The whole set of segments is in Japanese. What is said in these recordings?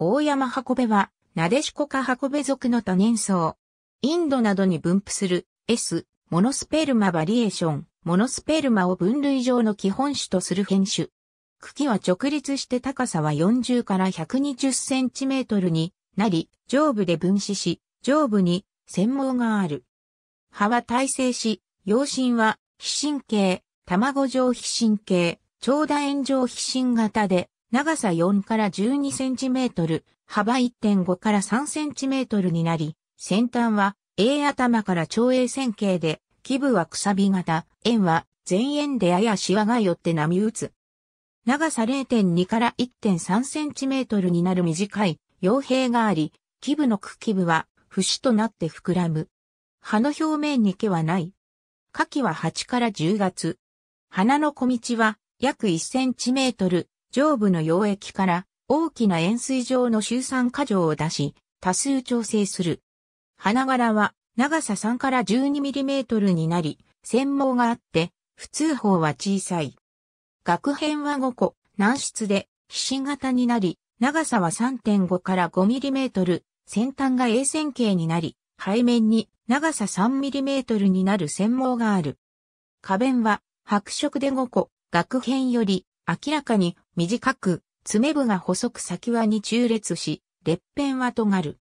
大山運べは、なでしこか運べ属の多年草。インドなどに分布する S、モノスペルマバリエーション、モノスペルマを分類上の基本種とする変種。茎は直立して高さは40から120センチメートルになり、上部で分子し、上部に繊毛がある。葉は耐性し、陽心は、非神経、卵状非神経、長楕円状非心型で、長さ4から12センチメートル、幅1.5から3センチメートルになり、先端は A 頭から長鋭線形で、基部はくさび型、円は前円でややシワが寄って波打つ。長さ0.2から1.3センチメートルになる短い傭兵があり、基部の茎部は節となって膨らむ。葉の表面に毛はない。花期は8から10月。花の小道は約1センチメートル、上部の溶液から大きな円錐状の周酸過剰を出し、多数調整する。花柄は長さ3から 12mm になり、繊毛があって、普通法は小さい。額辺は5個、軟質で、皮脂形になり、長さは3.5から 5mm、先端が A 線形になり、背面に長さ 3mm になる繊毛がある。花弁は白色で5個、額辺より明らかに短く、爪部が細く先輪に中列し、裂片は尖る。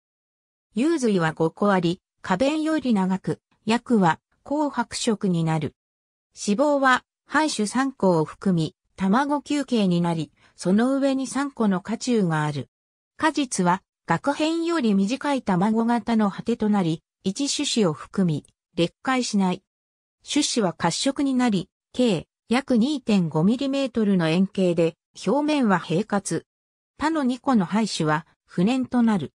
幽髄は5個あり、花弁より長く、薬は紅白色になる。脂肪は、肺種3個を含み、卵球形になり、その上に3個の花汁がある。果実は、学片より短い卵型の果てとなり、一種子を含み、劣化しない。種子は褐色になり、計約 2.5mm の円形で、表面は平滑。他の2個の廃止は不燃となる。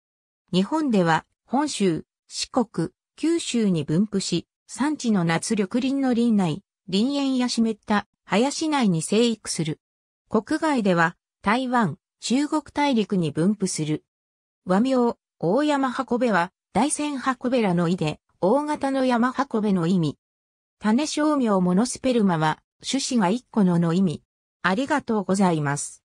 日本では本州、四国、九州に分布し、産地の夏緑林の林内、林園や湿った林内に生育する。国外では台湾、中国大陸に分布する。和名、大山運べは、大山運べらの意で、大型の山運べの意味。種商名モノスペルマは、種子が一個のの意味。ありがとうございます。